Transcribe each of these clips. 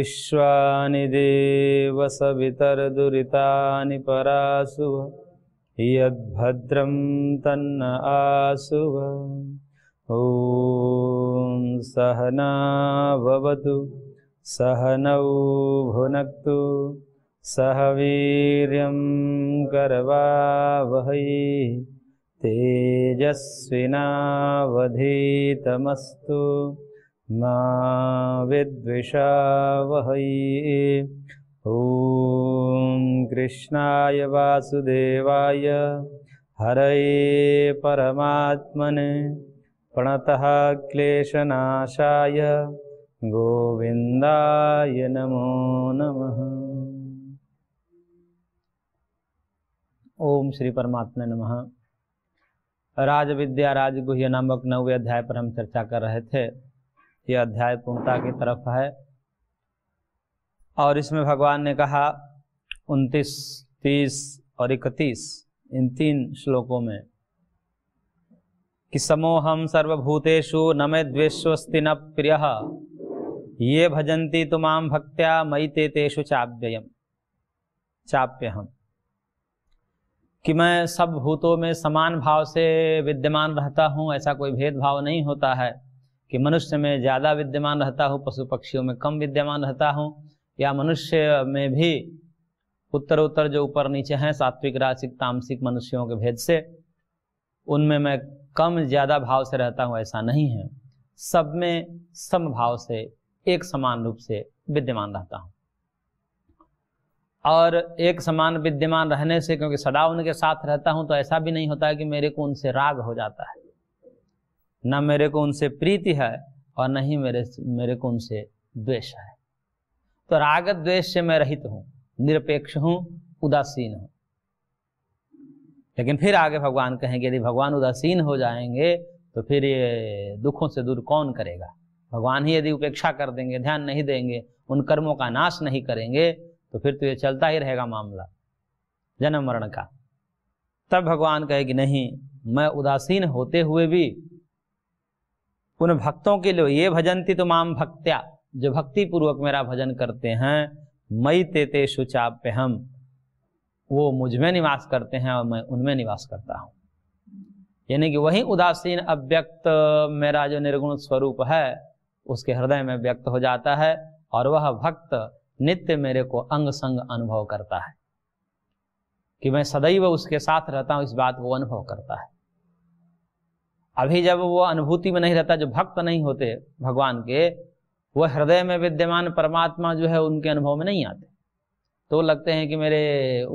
विश्वानि देवसवितर्दुरितानि परासु यद्भद्रं तन्न आसु ॐ सहना भवतु सहनौ भुनक्तु सह वीर्यं करवावहै तेजस्विनावधीतमस्तु विषा विद्विषावहै ॐ कृष्णाय वासुदेवाय हरये परमात्मने प्रणतः क्लेशनाशाय गोविन्दाय नमो नमः ओम श्री परमात्मा नमः राज विद्या राजगुह्य नामक नौवे अध्याय पर हम चर्चा कर रहे थे ये अध्याय पूर्णता की तरफ है और इसमें भगवान ने कहा उनतीस तीस और इकतीस इन तीन श्लोकों में कि समोहम सर्वभूतेषु न मे द्वेश्वस्ति न प्रिय ये भजंती तुम भक्त्या मई ते तेषु चाप्य चाप्य हम कि मैं सब भूतों में समान भाव से विद्यमान रहता हूँ ऐसा कोई भेदभाव नहीं होता है कि मनुष्य में ज़्यादा विद्यमान रहता हूँ पशु पक्षियों में कम विद्यमान रहता हूँ या मनुष्य में भी उत्तर उत्तर जो ऊपर नीचे हैं सात्विक राशिक तामसिक मनुष्यों के भेद से उनमें मैं कम ज़्यादा भाव से रहता हूँ ऐसा नहीं है सब में सम भाव से एक समान रूप से विद्यमान रहता हूँ और एक समान विद्यमान रहने से क्योंकि सदा उनके साथ रहता हूँ तो ऐसा भी नहीं होता है कि मेरे को उनसे राग हो जाता है न मेरे को उनसे प्रीति है और न ही मेरे मेरे को उनसे द्वेष है तो राग द्वेष से मैं रहित हूँ निरपेक्ष हूँ उदासीन हूँ लेकिन फिर आगे भगवान कहेंगे यदि भगवान उदासीन हो जाएंगे तो फिर ये दुखों से दूर कौन करेगा भगवान ही यदि उपेक्षा कर देंगे ध्यान नहीं देंगे उन कर्मों का नाश नहीं करेंगे तो फिर तो ये चलता ही रहेगा मामला जन्म मरण का तब भगवान कहे कि नहीं मैं उदासीन होते हुए भी उन भक्तों के लिए ये भजंती तो माम भक्त्या जो भक्ति पूर्वक मेरा भजन करते हैं मई तेते ते शुचाप्य हम वो मुझमें निवास करते हैं और मैं उनमें निवास करता हूँ यानी कि वही उदासीन अव्यक्त मेरा जो निर्गुण स्वरूप है उसके हृदय में व्यक्त हो जाता है और वह भक्त नित्य मेरे को अंग संग अनुभव करता है कि मैं सदैव उसके साथ रहता हूँ इस बात को अनुभव करता है अभी जब वो अनुभूति में नहीं रहता जो भक्त नहीं होते भगवान के वो हृदय में विद्यमान परमात्मा जो है उनके अनुभव में नहीं आते तो लगते हैं कि मेरे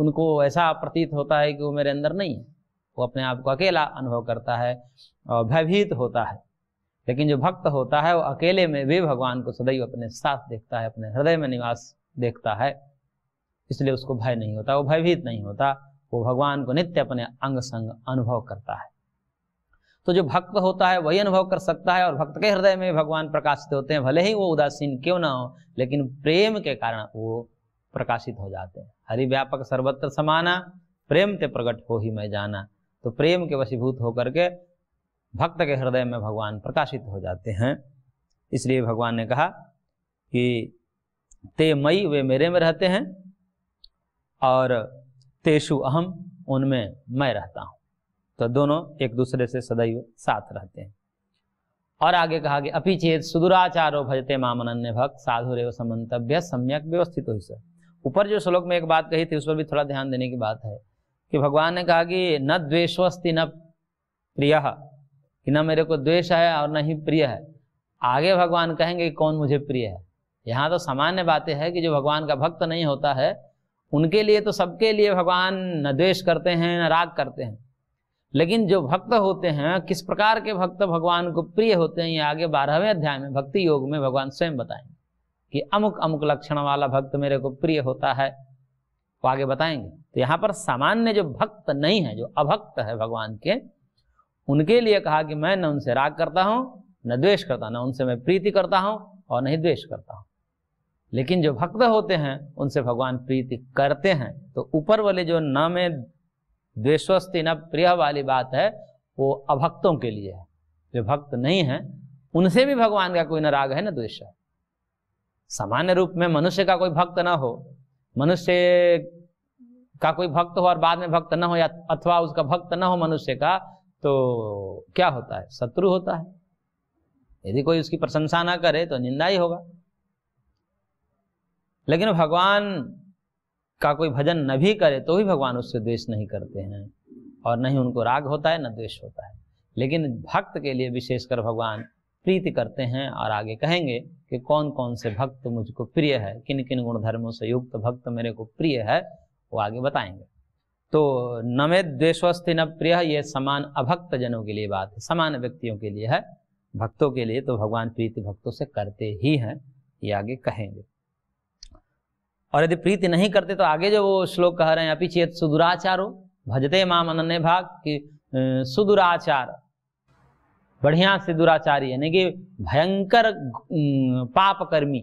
उनको ऐसा प्रतीत होता है कि वो मेरे अंदर नहीं है वो अपने आप को अकेला अनुभव करता है और भयभीत होता है लेकिन जो भक्त होता है वो अकेले में भी भगवान को सदैव अपने साथ देखता है अपने हृदय में निवास देखता है इसलिए उसको भय नहीं होता वो भयभीत नहीं होता वो भगवान को नित्य अपने अंग संग अनुभव करता है तो जो भक्त होता है वही अनुभव कर सकता है और भक्त के हृदय में भगवान प्रकाशित होते हैं भले ही वो उदासीन क्यों ना हो लेकिन प्रेम के कारण वो प्रकाशित हो जाते हैं हरि व्यापक सर्वत्र समाना प्रेम ते प्रकट हो ही मैं जाना तो प्रेम के वशीभूत होकर के भक्त के हृदय में भगवान प्रकाशित हो जाते हैं इसलिए भगवान ने कहा कि ते मई वे मेरे में रहते हैं और तेषु अहम उनमें मैं रहता हूँ तो दोनों एक दूसरे से सदैव साथ रहते हैं और आगे कहा गया अपिचेत सुदुराचारो भजते मामनन्य भक्त साधु रेव समन्तव्य सम्यक व्यवस्थित हो सर ऊपर जो श्लोक में एक बात कही थी उस पर भी थोड़ा ध्यान देने की बात है कि भगवान ने कहा कि न द्वेषवस्ति न प्रिय कि न मेरे को द्वेष है और न ही प्रिय है आगे भगवान कहेंगे कि कौन मुझे प्रिय है यहाँ तो सामान्य बातें है कि जो भगवान का भक्त नहीं होता है उनके लिए तो सबके लिए भगवान न द्वेष करते हैं न राग करते हैं लेकिन जो भक्त होते हैं किस प्रकार के भक्त भगवान को प्रिय होते हैं ये आगे बारहवें अध्याय में भक्ति योग में भगवान स्वयं बताएंगे कि अमुक अमुक लक्षण वाला भक्त मेरे को प्रिय होता है वो आगे बताएंगे तो यहाँ पर सामान्य जो भक्त नहीं है जो अभक्त है भगवान के उनके लिए कहा कि मैं न उनसे राग करता हूँ न द्वेष करता न उनसे मैं प्रीति करता हूँ और न ही द्वेष करता हूँ लेकिन जो भक्त होते हैं उनसे भगवान प्रीति करते हैं तो ऊपर वाले जो न में द्वेश्वस्ती न प्रिय वाली बात है वो अभक्तों के लिए है जो भक्त नहीं है उनसे भी भगवान का कोई न राग है ना द्वेष है सामान्य रूप में मनुष्य का कोई भक्त ना हो मनुष्य का कोई भक्त हो और बाद में भक्त ना हो या अथवा उसका भक्त ना हो मनुष्य का तो क्या होता है शत्रु होता है यदि कोई उसकी प्रशंसा ना करे तो निंदा ही होगा लेकिन भगवान का कोई भजन न भी करे तो भी भगवान उससे द्वेष नहीं करते हैं और न ही उनको राग होता है न द्वेष होता है लेकिन भक्त के लिए विशेषकर भगवान प्रीति करते हैं और आगे कहेंगे कि कौन कौन से भक्त मुझको प्रिय है किन किन गुणधर्मों से युक्त भक्त मेरे को प्रिय है वो आगे बताएंगे तो नमे द्वेश न प्रिय ये समान अभक्त जनों के लिए बात है समान व्यक्तियों के लिए है भक्तों के लिए तो भगवान प्रीति भक्तों से करते ही हैं ये आगे कहेंगे और यदि प्रीति नहीं करते तो आगे जो वो श्लोक कह रहे हैं अपी चेत सुदुराचारो भजते माम अन्य भाग कि सुदुराचार बढ़िया से दुराचारी यानी कि भयंकर पापकर्मी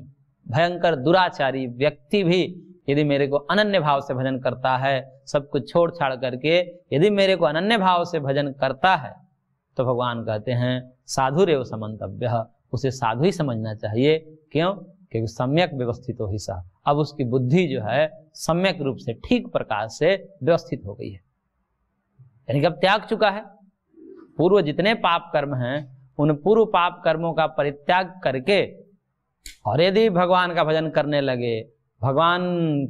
भयंकर दुराचारी व्यक्ति भी यदि मेरे को अनन्य भाव से भजन करता है सब कुछ छोड़ छाड़ करके यदि मेरे को अनन्य भाव से भजन करता है तो भगवान कहते हैं साधु रेव समन्तव्य उसे साधु ही समझना चाहिए क्यों क्योंकि सम्यक व्यवस्थित हो ही साहब अब उसकी बुद्धि जो है सम्यक रूप से ठीक प्रकार से व्यवस्थित हो गई है यानी कि अब त्याग चुका है पूर्व जितने पाप कर्म हैं उन पूर्व पाप कर्मों का परित्याग करके और यदि भगवान का भजन करने लगे भगवान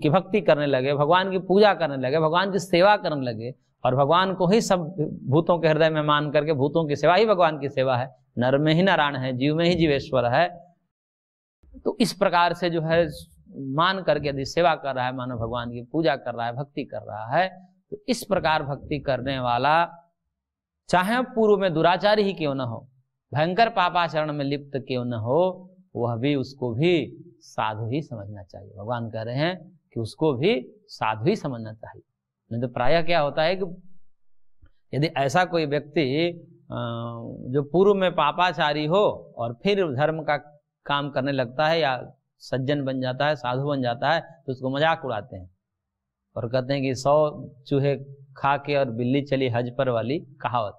की भक्ति करने लगे भगवान की पूजा करने लगे भगवान की सेवा करने लगे और भगवान को ही सब भूतों के हृदय में मान करके भूतों की सेवा ही भगवान की सेवा है नर में ही नारायण है जीव में ही जीवेश्वर है तो इस प्रकार से जो है मान करके यदि सेवा कर रहा है मानव भगवान की पूजा कर रहा है भक्ति कर रहा है तो इस प्रकार भक्ति करने वाला चाहे पूर्व में दुराचारी ही क्यों न हो भयंकर पापाचरण में लिप्त क्यों न हो वह भी उसको भी साधु ही समझना चाहिए भगवान कह रहे हैं कि उसको भी साधु ही समझना चाहिए नहीं तो प्राय क्या होता है कि यदि ऐसा कोई व्यक्ति जो पूर्व में पापाचारी हो और फिर धर्म का काम करने लगता है या सज्जन बन जाता है साधु बन जाता है तो उसको मजाक उड़ाते हैं और कहते हैं कि सौ चूहे खा के और बिल्ली चली हज पर वाली कहावत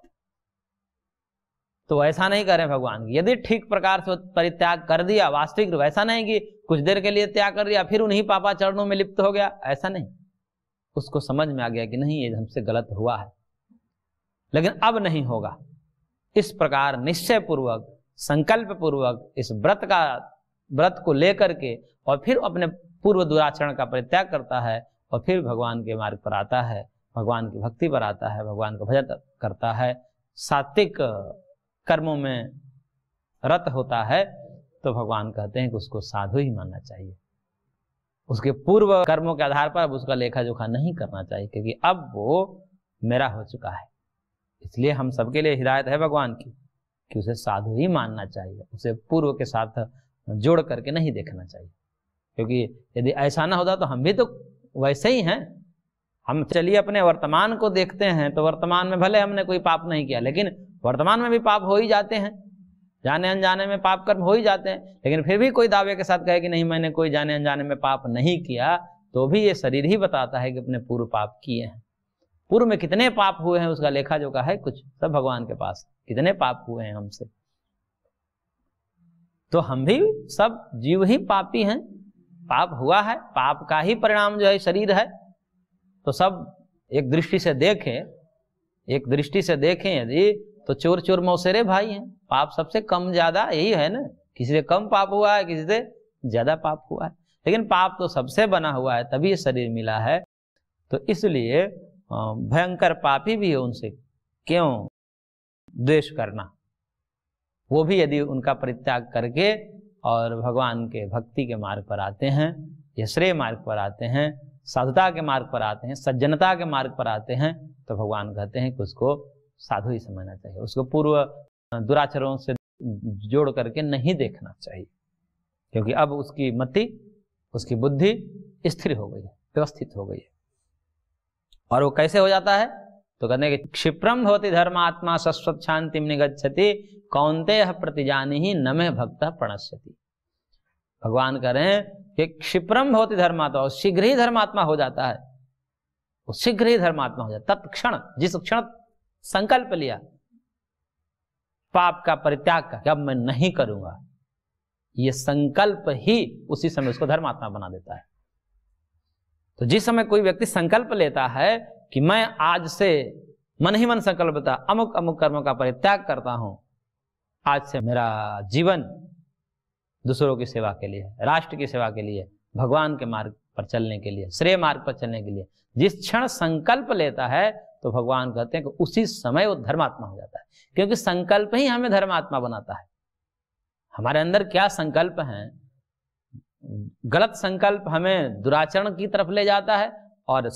तो ऐसा नहीं करें भगवान यदि ठीक प्रकार से परित्याग कर दिया वास्तविक रूप ऐसा नहीं कि कुछ देर के लिए त्याग कर दिया फिर उन्हीं पापा चरणों में लिप्त हो गया ऐसा नहीं उसको समझ में आ गया कि नहीं ये हमसे गलत हुआ है लेकिन अब नहीं होगा इस प्रकार निश्चय पूर्वक संकल्प पूर्वक इस व्रत का व्रत को लेकर के और फिर अपने पूर्व दुराचरण का परित्याग करता है और फिर भगवान के मार्ग पर आता है भगवान की भक्ति पर आता है भगवान का भजन करता है सात्विक कर्मों में रत होता है तो भगवान कहते हैं कि उसको साधु ही मानना चाहिए उसके पूर्व कर्मों के आधार पर अब उसका लेखा जोखा नहीं करना चाहिए क्योंकि अब वो मेरा हो चुका है इसलिए हम सबके लिए हिदायत है भगवान की कि उसे साधु ही मानना चाहिए उसे पूर्व के साथ जोड़ करके नहीं देखना चाहिए क्योंकि यदि ऐसा ना होता तो हम भी तो वैसे ही हैं हम चलिए अपने वर्तमान को देखते हैं तो वर्तमान में भले हमने कोई पाप नहीं किया लेकिन वर्तमान में भी पाप हो ही जाते हैं जाने अनजाने में पाप कर्म हो ही जाते हैं लेकिन फिर भी कोई दावे के साथ कहे कि नहीं मैंने कोई जाने अनजाने में पाप नहीं किया तो भी ये शरीर ही बताता है कि अपने पूर्व पाप किए हैं पूर्व में कितने पाप हुए हैं उसका लेखा जोखा है कुछ सब भगवान के पास कितने पाप हुए हैं हमसे तो हम भी सब जीव ही पापी हैं पाप हुआ है पाप का ही परिणाम जो है शरीर है तो सब एक दृष्टि से देखें एक दृष्टि से देखें यदि तो चोर चोर मौसेरे भाई हैं पाप सबसे कम ज़्यादा यही है ना किसी से कम पाप हुआ है किसी से ज़्यादा पाप हुआ है लेकिन पाप तो सबसे बना हुआ है तभी शरीर मिला है तो इसलिए भयंकर पापी भी है उनसे क्यों द्वेष करना वो भी यदि उनका परित्याग करके और भगवान के भक्ति के मार्ग पर आते हैं या श्रेय मार्ग पर आते हैं साधुता के मार्ग पर आते हैं सज्जनता के मार्ग पर आते हैं तो भगवान कहते हैं कि उसको साधु ही समझना चाहिए उसको पूर्व दुराचरों से जोड़ करके नहीं देखना चाहिए क्योंकि अब उसकी मति उसकी बुद्धि स्थिर हो गई है व्यवस्थित हो गई है और वो कैसे हो जाता है तो कहते हैं कि क्षिप्रम होती धर्मात्मा सस्वत शांति निगछति कौनते प्रतिजानी ही नमे भक्त प्रणश्यति भगवान कह रहे हैं कि क्षिप्रम होती धर्मात्मा और शीघ्र ही धर्मात्मा हो जाता है वो शीघ्र ही धर्मात्मा हो जाता तत्क्षण जिस क्षण संकल्प लिया पाप का परित्याग कर अब मैं नहीं करूंगा ये संकल्प ही उसी समय उसको धर्मात्मा बना देता है तो जिस समय कोई व्यक्ति संकल्प लेता है कि मैं आज से मन ही मन संकल्प अमुक अमुक कर्मों का परित्याग करता हूं आज से मेरा जीवन दूसरों की सेवा के लिए राष्ट्र की सेवा के लिए भगवान के मार्ग पर चलने के लिए श्रेय मार्ग पर चलने के लिए जिस क्षण संकल्प लेता है तो भगवान कहते हैं कि उसी समय वो धर्मात्मा हो जाता है क्योंकि संकल्प ही हमें धर्मात्मा बनाता है हमारे अंदर क्या संकल्प है गलत संकल्प हमें दुराचरण की तरफ ले जाता है और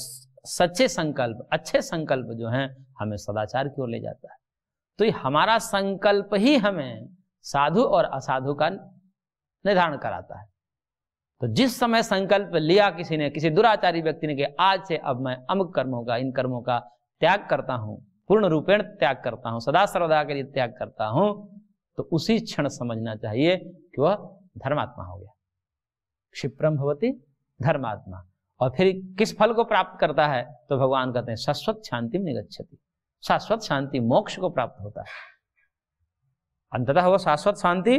सच्चे संकल्प अच्छे संकल्प जो हैं हमें सदाचार की ओर ले जाता है तो ये हमारा संकल्प ही हमें साधु और असाधु का निर्धारण कराता है तो जिस समय संकल्प लिया किसी ने किसी दुराचारी व्यक्ति ने कि आज से अब मैं अमुक कर्मों का इन कर्मों का त्याग करता हूं पूर्ण रूपेण त्याग करता हूं सदा सर्वदा के लिए त्याग करता हूं तो उसी क्षण समझना चाहिए कि वह धर्मात्मा हो गया क्षिप्रम भवती धर्मात्मा और फिर किस फल को प्राप्त करता है तो भगवान कहते हैं शाश्वत शांति में निगच्छती शाश्वत शांति मोक्ष को प्राप्त होता है अंततः वो शाश्वत शांति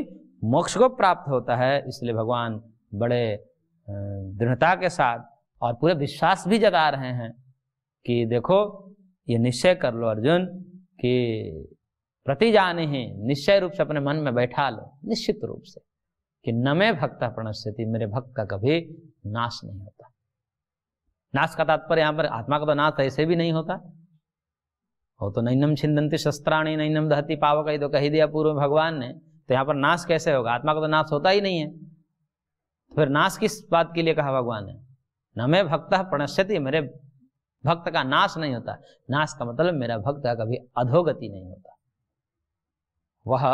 मोक्ष को प्राप्त होता है इसलिए भगवान बड़े दृढ़ता के साथ और पूरे विश्वास भी जता रहे हैं कि देखो ये निश्चय कर लो अर्जुन कि प्रति जाने ही निश्चय रूप से अपने मन में बैठा लो निश्चित रूप से कि न मैं भक्त प्रणस्थिति मेरे भक्त का कभी नाश नहीं होता नाश का तात्पर्य यहाँ पर आत्मा का तो नाश ऐसे भी नहीं होता वो तो नैनम छिंदंती शस्त्राणी नैनम दहती पाव कही तो कही दिया पूर्व भगवान ने तो यहाँ पर नाश कैसे होगा आत्मा का तो नाश होता ही नहीं है तो फिर नाश किस बात के लिए कहा भगवान ने न मैं भक्त प्रणश्यति मेरे भक्त का नाश नहीं होता नाश का मतलब मेरा भक्त का कभी अधोगति नहीं होता वह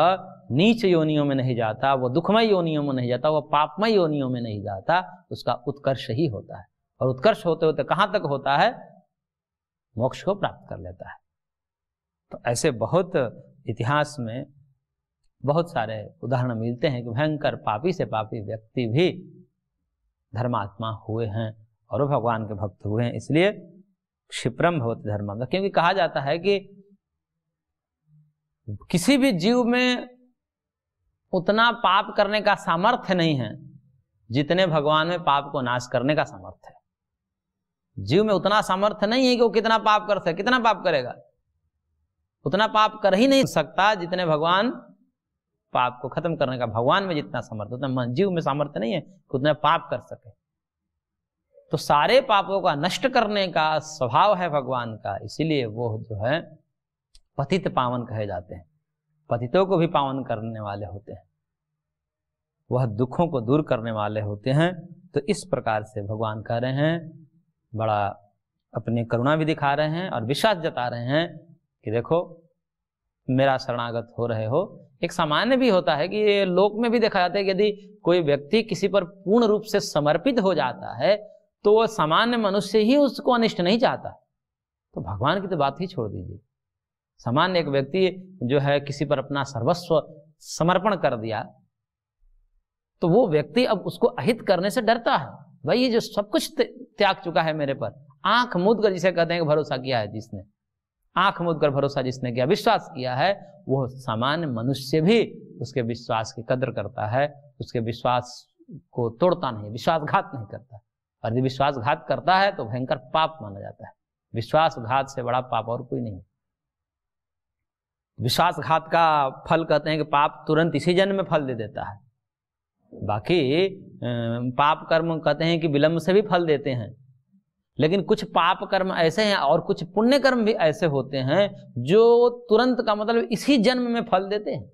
नीच योनियों में नहीं जाता वह दुखमय योनियों में नहीं जाता वह पापमय योनियों में नहीं जाता उसका उत्कर्ष ही होता है और उत्कर्ष होते होते कहाँ तक होता है मोक्ष को प्राप्त कर लेता है तो ऐसे बहुत इतिहास में बहुत सारे उदाहरण मिलते हैं कि भयंकर पापी से पापी व्यक्ति भी धर्मात्मा हुए हैं और वो भगवान के भक्त हुए हैं इसलिए क्षिप्रम भवत धर्म क्योंकि कहा जाता है कि किसी भी जीव में उतना पाप करने का सामर्थ्य नहीं है जितने भगवान में पाप को नाश करने का सामर्थ्य है जीव में उतना सामर्थ्य नहीं है कि वो कितना पाप कर सके कितना पाप करेगा उतना पाप कर ही नहीं सकता जितने भगवान पाप को खत्म करने का भगवान में जितना समर्थ उतना मन जीव में सामर्थ्य नहीं है उतना पाप कर सके तो सारे पापों का नष्ट करने का स्वभाव है भगवान का इसीलिए वो जो है पतित पावन कहे जाते हैं पतितों को भी पावन करने वाले होते हैं वह दुखों को दूर करने वाले होते हैं तो इस प्रकार से भगवान कह रहे हैं बड़ा अपनी करुणा भी दिखा रहे हैं और विश्वास जता रहे हैं कि देखो मेरा शरणागत हो रहे हो एक सामान्य भी होता है कि ये लोक में भी देखा जाता है कि यदि कोई व्यक्ति किसी पर पूर्ण रूप से समर्पित हो जाता है तो वह सामान्य मनुष्य ही उसको अनिष्ट नहीं चाहता तो भगवान की तो बात ही छोड़ दीजिए सामान्य एक व्यक्ति जो है किसी पर अपना सर्वस्व समर्पण कर दिया तो वो व्यक्ति अब उसको अहित करने से डरता है भाई ये जो सब कुछ त्याग चुका है मेरे पर आंख मूद कर जिसे कहते हैं भरोसा किया है जिसने आंख मुदकर कर भरोसा जिसने किया विश्वास किया है वह सामान्य मनुष्य भी उसके विश्वास की कदर करता है उसके विश्वास को तोड़ता नहीं विश्वासघात नहीं करता और यदि विश्वासघात करता है तो भयंकर पाप माना जाता है विश्वासघात से बड़ा पाप और कोई नहीं विश्वासघात का फल कहते हैं कि पाप तुरंत इसी जन्म में फल दे देता है बाकी पाप कर्म कहते हैं कि विलंब से भी फल देते हैं लेकिन कुछ पाप कर्म ऐसे हैं और कुछ पुण्य कर्म भी ऐसे होते हैं जो तुरंत का मतलब इसी जन्म में फल देते हैं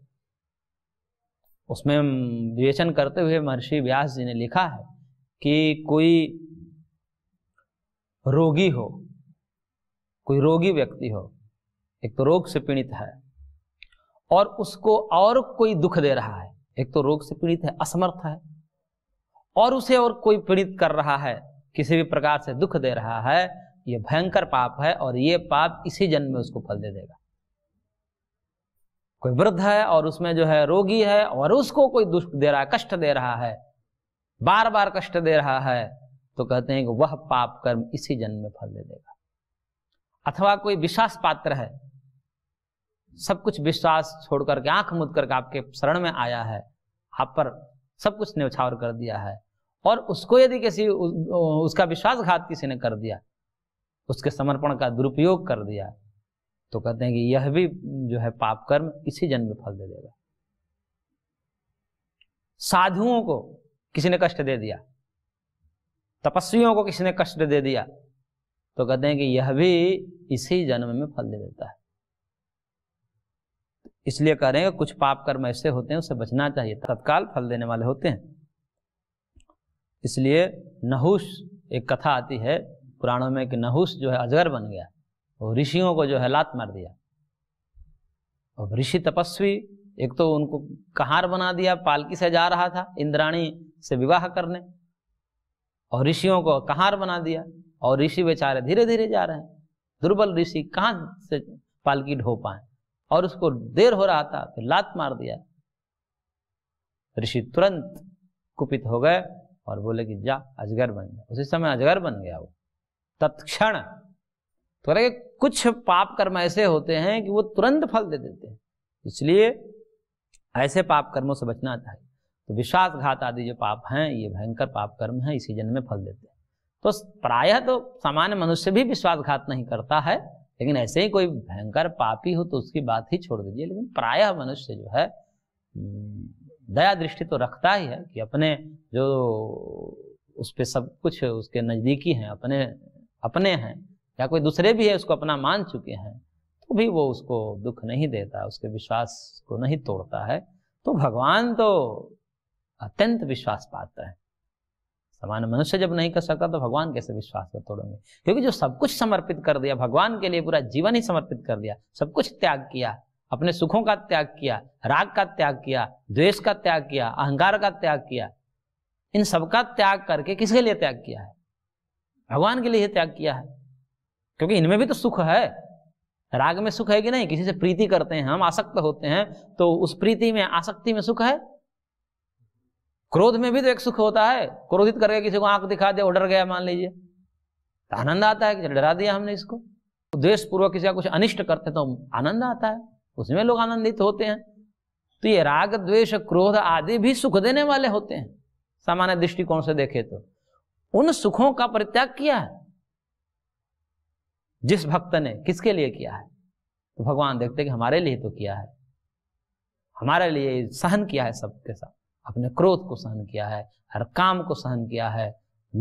उसमें विवेचन करते हुए महर्षि व्यास जी ने लिखा है कि कोई रोगी हो कोई रोगी व्यक्ति हो एक तो रोग से पीड़ित है और उसको और कोई दुख दे रहा है एक तो रोग से पीड़ित है असमर्थ है और उसे और कोई पीड़ित कर रहा है किसी भी प्रकार से दुख दे रहा है ये भयंकर पाप है और ये पाप इसी जन्म में उसको फल दे देगा कोई वृद्ध है और उसमें जो है रोगी है और उसको कोई दुष्ट दे रहा है कष्ट दे रहा है बार बार कष्ट दे रहा है तो कहते हैं कि वह पाप कर्म इसी जन्म में फल दे देगा अथवा कोई विश्वास पात्र है सब कुछ विश्वास छोड़ करके आंख मुद करके आपके शरण में आया है आप पर सब कुछ न्यौछावर कर दिया है और उसको यदि किसी उसका विश्वासघात किसी ने कर दिया उसके समर्पण का दुरुपयोग कर दिया तो कहते हैं कि यह भी जो है पाप कर्म इसी जन्म में फल दे देगा साधुओं को किसी ने कष्ट दे दिया तपस्वियों को किसी ने कष्ट दे दिया तो कहते हैं कि यह भी इसी जन्म में फल दे देता है इसलिए कह रहे हैं कुछ पाप कर्म ऐसे होते हैं उसे बचना चाहिए तत्काल फल देने वाले होते हैं इसलिए नहुस एक कथा आती है पुराणों में कि नहुस जो है अजगर बन गया और ऋषियों को जो है लात मार दिया और ऋषि तपस्वी एक तो उनको कहार बना दिया पालकी से जा रहा था इंद्राणी से विवाह करने और ऋषियों को कहार बना दिया और ऋषि बेचारे धीरे धीरे जा रहे हैं दुर्बल ऋषि कहाँ से पालकी ढो पाए और उसको देर हो रहा था फिर लात मार दिया ऋषि तुरंत कुपित हो गए और बोले कि जा अजगर बन जा उसी समय अजगर बन गया वो तत्क्षण तो कह कुछ पाप कर्म ऐसे होते हैं कि वो तुरंत फल दे देते हैं इसलिए ऐसे पाप कर्मों से बचना चाहिए तो विश्वासघात आदि जो पाप हैं ये भयंकर पाप कर्म है इसी जन्म में फल देते हैं तो प्रायः तो सामान्य मनुष्य भी विश्वासघात नहीं करता है लेकिन ऐसे ही कोई भयंकर पापी हो तो उसकी बात ही छोड़ दीजिए लेकिन प्रायः मनुष्य जो है हम्म, दया दृष्टि तो रखता ही है कि अपने जो उस पर सब कुछ उसके नज़दीकी हैं अपने अपने हैं या कोई दूसरे भी है उसको अपना मान चुके हैं तो भी वो उसको दुख नहीं देता उसके विश्वास को नहीं तोड़ता है तो भगवान तो अत्यंत विश्वास पाता है सामान्य मनुष्य जब नहीं कर सकता तो भगवान कैसे विश्वास को तोड़ेंगे क्योंकि जो सब कुछ समर्पित कर दिया भगवान के लिए पूरा जीवन ही समर्पित कर दिया सब कुछ त्याग किया अपने सुखों का त्याग किया राग का त्याग किया द्वेष का त्याग किया अहंकार का त्याग किया इन सबका त्याग करके किसके लिए त्याग किया है भगवान के लिए त्याग किया है क्योंकि इनमें भी तो सुख है राग में सुख है कि नहीं किसी से प्रीति करते हैं हम आसक्त होते हैं तो उस प्रीति में आसक्ति में सुख है क्रोध में भी तो एक सुख होता है क्रोधित करके किसी को आंख दिखा दे डर गया मान लीजिए तो आनंद आता है कि डरा दिया हमने इसको तो द्वेष पूर्वक किसी का कुछ अनिष्ट करते तो आनंद आता है उसमें लोग आनंदित होते हैं तो ये राग द्वेष क्रोध आदि भी सुख देने वाले होते हैं सामान्य दृष्टिकोण से देखे तो उन सुखों का परित्याग किया है जिस भक्त ने किसके लिए किया है तो भगवान देखते कि हमारे लिए तो किया है हमारे लिए सहन किया है सबके साथ अपने क्रोध को सहन किया है हर काम को सहन किया है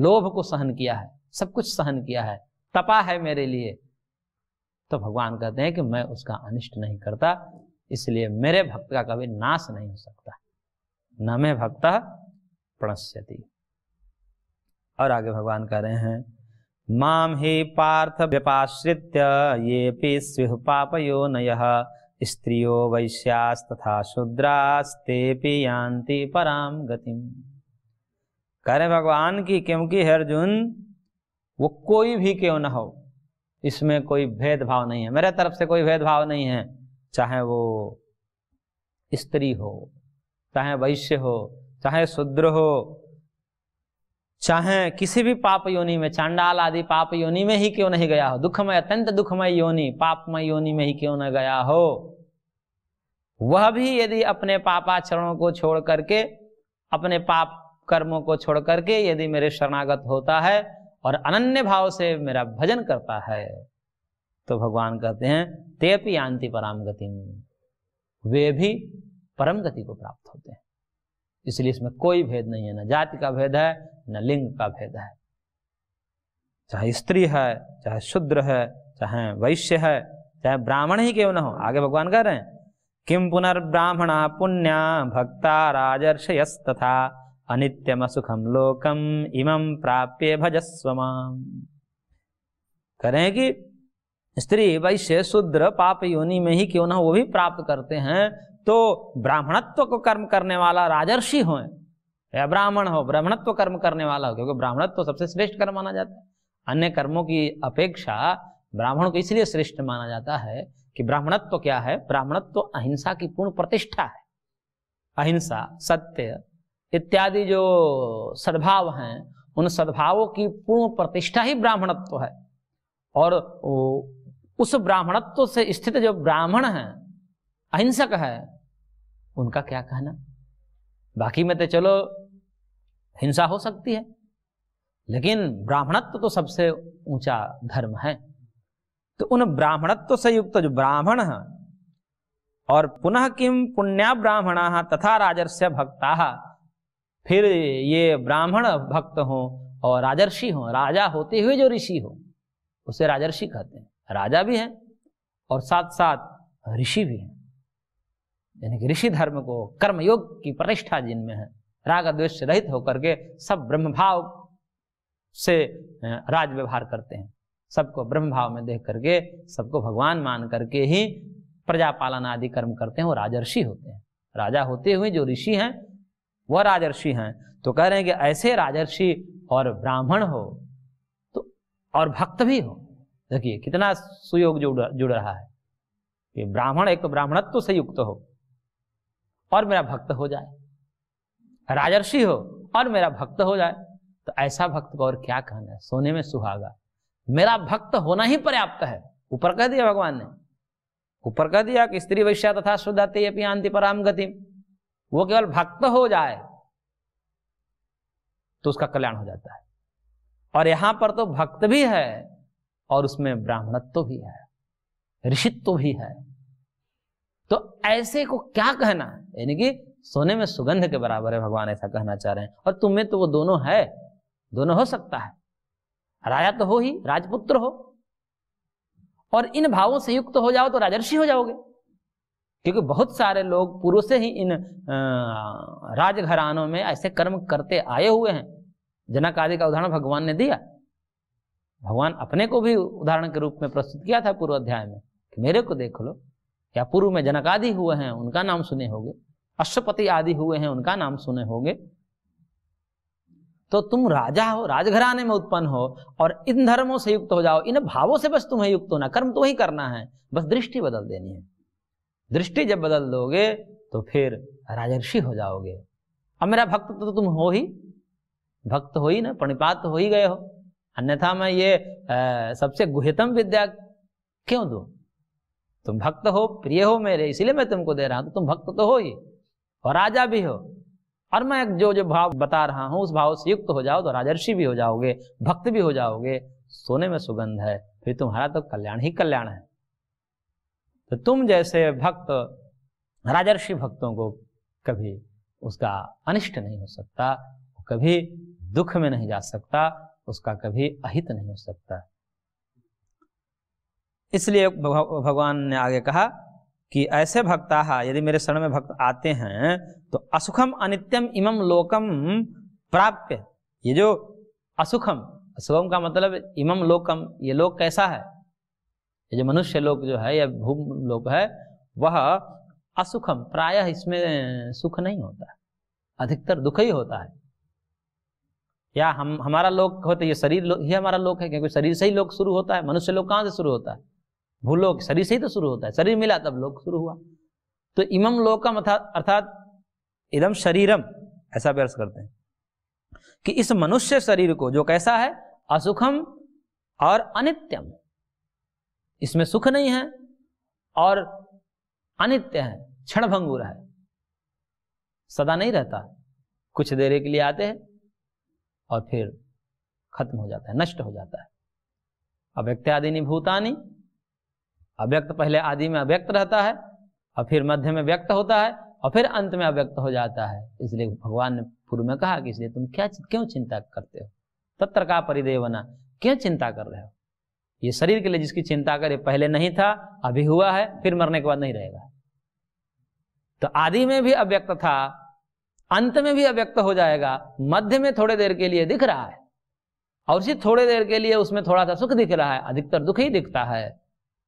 लोभ को सहन किया है सब कुछ सहन किया है तपा है मेरे लिए तो भगवान कहते हैं कि मैं उसका अनिष्ट नहीं करता इसलिए मेरे भक्त का कभी नाश नहीं हो सकता न मैं भक्त प्रणश्यति और आगे भगवान कह रहे हैं माम ही पार्थ व्यपाश्रित ये पी स्विह पापयो नय स्त्रियो वैश्यास्तथा शुद्रास्ते पी यान्ति पराम गति कह रहे भगवान की क्योंकि अर्जुन वो कोई भी क्यों न हो इसमें कोई भेदभाव नहीं है मेरे तरफ से कोई भेदभाव नहीं है चाहे वो स्त्री हो चाहे वैश्य हो चाहे शूद्र हो चाहे किसी भी पाप योनि में चांडाल आदि पाप योनि में ही क्यों नहीं गया हो दुखमय अत्यंत दुखमय योनि पापमय योनि में ही क्यों न गया हो वह भी यदि अपने पापाचरणों को छोड़ करके अपने पाप कर्मों को छोड़ करके यदि मेरे शरणागत होता है और अनन्य भाव से मेरा भजन करता है तो भगवान कहते हैं तेपि भी पराम गति वे भी परम गति को प्राप्त होते हैं इसलिए इसमें कोई भेद नहीं है न जाति का भेद है न लिंग का भेद है चाहे स्त्री है चाहे शूद्र है चाहे वैश्य है चाहे ब्राह्मण ही क्यों न हो आगे भगवान कह रहे हैं किम पुनर्ब्राह्मणा पुण्या भक्ता राजर्षयस्तथा अनित्यमसुखम लोकम इमं प्राप्य भजस्व करें कि स्त्री वैश्य शूद्र पाप योनि में ही क्यों ना वो भी प्राप्त करते हैं तो ब्राह्मणत्व को कर्म करने वाला राजर्षि हो या ब्राह्मण हो ब्राह्मणत्व कर्म करने वाला हो क्योंकि ब्राह्मणत्व सबसे श्रेष्ठ कर्म माना जाता है अन्य कर्मों की अपेक्षा ब्राह्मण को इसलिए श्रेष्ठ माना जाता है कि ब्राह्मणत्व क्या है ब्राह्मणत्व अहिंसा की पूर्ण प्रतिष्ठा है अहिंसा सत्य इत्यादि जो सद्भाव हैं उन सद्भावों की पूर्ण प्रतिष्ठा ही ब्राह्मणत्व है और उस ब्राह्मणत्व से स्थित जो ब्राह्मण हैं अहिंसक है उनका क्या कहना बाकी में तो चलो हिंसा हो सकती है लेकिन ब्राह्मणत्व तो सबसे ऊंचा धर्म है तो उन ब्राह्मणत्व से युक्त जो ब्राह्मण है और पुनः किम पुण्या ब्राह्मणा तथा राजस्य भक्ता फिर ये ब्राह्मण भक्त हो और राजर्षि हो राजा होते हुए जो ऋषि हो उसे राजर्षि कहते हैं राजा भी हैं और साथ साथ ऋषि भी हैं यानी कि ऋषि धर्म को कर्मयोग की प्रतिष्ठा जिनमें है राग द्वेष रहित होकर के सब ब्रह्म भाव से राज व्यवहार करते हैं सबको ब्रह्म भाव में देख करके सबको भगवान मान करके ही प्रजापालन आदि कर्म करते हैं वो राजर्षि होते हैं राजा होते हुए जो ऋषि हैं वह राजर्षि हैं तो कह रहे हैं कि ऐसे राजर्षि और ब्राह्मण हो तो और भक्त भी हो देखिए कितना सुयोग जुड़ जुड़ रहा है कि ब्राह्मण एक तो ब्राह्मणत्व से युक्त हो और मेरा भक्त हो जाए राजर्षि हो और मेरा भक्त हो जाए तो ऐसा भक्त को और क्या कहना है सोने में सुहागा मेरा भक्त होना ही पर्याप्त है ऊपर कह दिया भगवान ने ऊपर कह दिया कि स्त्री वैश्या तथा शुद्धाते अपनी आंति पराम गतिम वो केवल भक्त हो जाए तो उसका कल्याण हो जाता है और यहां पर तो भक्त भी है और उसमें ब्राह्मणत्व भी है ऋषित्व भी है तो ऐसे को क्या कहना है यानी कि सोने में सुगंध के बराबर है भगवान ऐसा कहना चाह रहे हैं और तुम्हें तो वो दोनों है दोनों हो सकता है राजा तो हो ही राजपुत्र हो और इन भावों से युक्त तो हो जाओ तो राजर्षि हो जाओगे क्योंकि बहुत सारे लोग पूर्व से ही इन राजघरानों में ऐसे कर्म करते आए हुए हैं जनक आदि का उदाहरण भगवान ने दिया भगवान अपने को भी उदाहरण के रूप में प्रस्तुत किया था पूर्व अध्याय में कि मेरे को देख लो या पूर्व में जनक आदि हुए हैं उनका नाम सुने होंगे अश्वपति आदि हुए हैं उनका नाम सुने होंगे तो तुम राजा हो राजघराने में उत्पन्न हो और इन धर्मों से युक्त हो जाओ इन भावों से बस तुम्हें युक्त होना कर्म तो वही करना है बस दृष्टि बदल देनी है दृष्टि जब बदल दोगे तो फिर राजर्षि हो जाओगे अब मेरा भक्त तो तुम हो ही भक्त हो ही ना प्रणिपात हो ही गए हो अन्यथा मैं ये आ, सबसे गुहितम विद्या क्यों दू तुम भक्त हो प्रिय हो मेरे इसलिए मैं तुमको दे रहा हूँ तो तुम भक्त तो हो ही और राजा भी हो और मैं जो जो भाव बता रहा हूँ उस भाव से युक्त तो हो जाओ तो राजर्षि भी हो जाओगे भक्त भी हो जाओगे सोने में सुगंध है फिर तुम्हारा तो कल्याण ही कल्याण है तो तुम जैसे भक्त राजर्षि भक्तों को कभी उसका अनिष्ट नहीं हो सकता कभी दुख में नहीं जा सकता उसका कभी अहित नहीं हो सकता इसलिए भगवान ने आगे कहा कि ऐसे भक्ता यदि मेरे शरण में भक्त आते हैं तो असुखम अनित्यम इमम लोकम प्राप्य ये जो असुखम असुखम का मतलब इमम लोकम ये लोक कैसा है ये जो मनुष्य लोक जो है या भूम लोक है वह असुखम प्रायः इसमें सुख नहीं होता अधिकतर दुख ही होता है या हम हमारा लोक होता है ये शरीर लोक ही हमारा लोक है क्योंकि शरीर से ही लोक शुरू होता है मनुष्य लोग कहाँ से शुरू होता है भूलोक शरीर से ही तो शुरू होता है शरीर मिला तब लोक शुरू हुआ तो इमम लोकम अर्थात इदम शरीरम ऐसा व्यर्थ करते हैं कि इस मनुष्य शरीर को जो कैसा है असुखम और अनित्यम इसमें सुख नहीं है और अनित्य है क्षण भंगुर है सदा नहीं रहता कुछ देर के लिए आते हैं और फिर खत्म हो जाता है नष्ट हो जाता है अव्यक्त आदिनी भूतानी अव्यक्त पहले आदि में अव्यक्त रहता है और फिर मध्य में व्यक्त होता है और फिर अंत में अव्यक्त हो जाता है इसलिए भगवान ने पूर्व में कहा कि इसलिए तुम क्या क्यों चिंता करते हो तत्र का परिदेवना क्यों चिंता कर रहे हो ये शरीर के लिए जिसकी चिंता करे पहले नहीं था अभी हुआ है फिर मरने के बाद नहीं रहेगा तो आदि में भी अव्यक्त था अंत में भी अव्यक्त हो जाएगा मध्य में थोड़े देर के लिए दिख रहा है और उसी थोड़े देर के लिए उसमें थोड़ा सा सुख दिख रहा है अधिकतर दुख ही दिखता है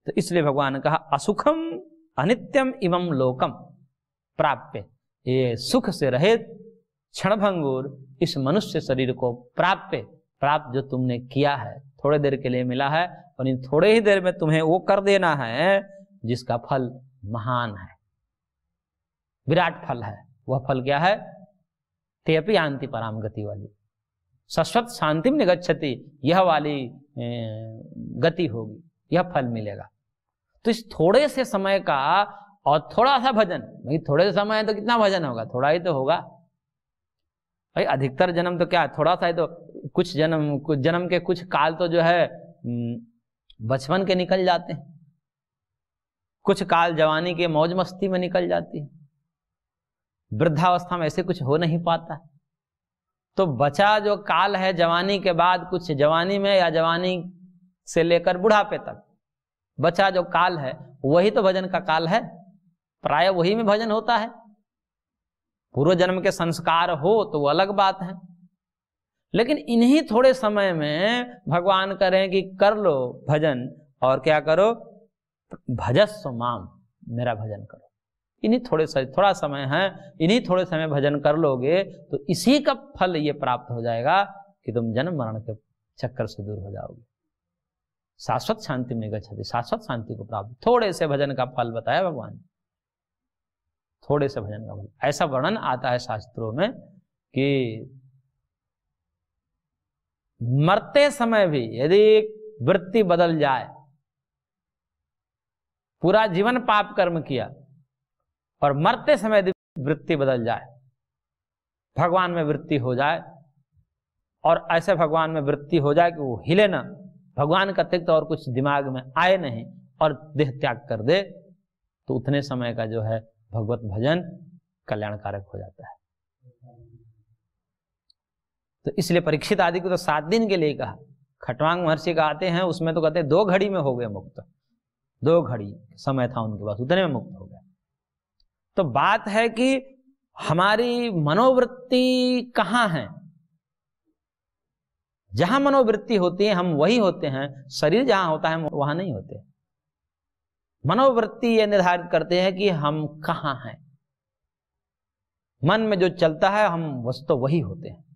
तो इसलिए भगवान ने कहा असुखम अनित्यम इवम लोकम प्राप्य ये सुख से रहित क्षणभंगुर इस मनुष्य शरीर को प्राप्य प्राप्त जो तुमने किया है थोड़े देर के लिए मिला है और इन थोड़े ही देर में तुम्हें वो कर देना है जिसका फल महान है विराट फल है वह फल क्या है तेपी आंति पराम गति वाली शांति में निगच्छति यह वाली गति होगी यह फल मिलेगा तो इस थोड़े से समय का और थोड़ा सा भजन भाई थोड़े से समय है तो कितना भजन होगा थोड़ा ही तो होगा भाई अधिकतर जन्म तो क्या थोड़ा सा ही तो कुछ जन्म कुछ जन्म के कुछ काल तो जो है बचपन के निकल जाते हैं कुछ काल जवानी के मौज मस्ती में निकल जाती है वृद्धावस्था में ऐसे कुछ हो नहीं पाता तो बचा जो काल है जवानी के बाद कुछ जवानी में या जवानी से लेकर बुढ़ापे तक बचा जो काल है वही तो भजन का काल है प्राय वही में भजन होता है पूर्व जन्म के संस्कार हो तो वो अलग बात है लेकिन इन्हीं थोड़े समय में भगवान करें कि कर लो भजन और क्या करो भजस्व माम मेरा भजन करो इन्हीं थोड़े से थोड़ा समय है इन्हीं थोड़े समय भजन कर लोगे तो इसी का फल ये प्राप्त हो जाएगा कि तुम जन्म मरण के चक्कर से दूर हो जाओगे शाश्वत शांति में गति शाश्वत शांति को प्राप्त थोड़े से भजन का फल बताया भगवान थोड़े से भजन का फल ऐसा वर्णन आता है शास्त्रों में कि मरते समय भी यदि वृत्ति बदल जाए पूरा जीवन पाप कर्म किया और मरते समय यदि वृत्ति बदल जाए भगवान में वृत्ति हो जाए और ऐसे भगवान में वृत्ति हो जाए कि वो हिले ना भगवान का अतिरिक्त और कुछ दिमाग में आए नहीं और देह त्याग कर दे तो उतने समय का जो है भगवत भजन कल्याणकारक हो जाता है तो इसलिए परीक्षित आदि को तो सात दिन के लिए कहा खटवांग महर्षि कहते हैं उसमें तो कहते हैं दो घड़ी में हो गए मुक्त दो घड़ी समय था उनके पास उतने में मुक्त हो गया तो बात है कि हमारी मनोवृत्ति कहाँ है जहां मनोवृत्ति होती है हम वही होते हैं शरीर जहां होता है वहां नहीं होते मनोवृत्ति ये निर्धारित करते हैं कि हम कहाँ हैं मन में जो चलता है हम वस्तु तो वही होते हैं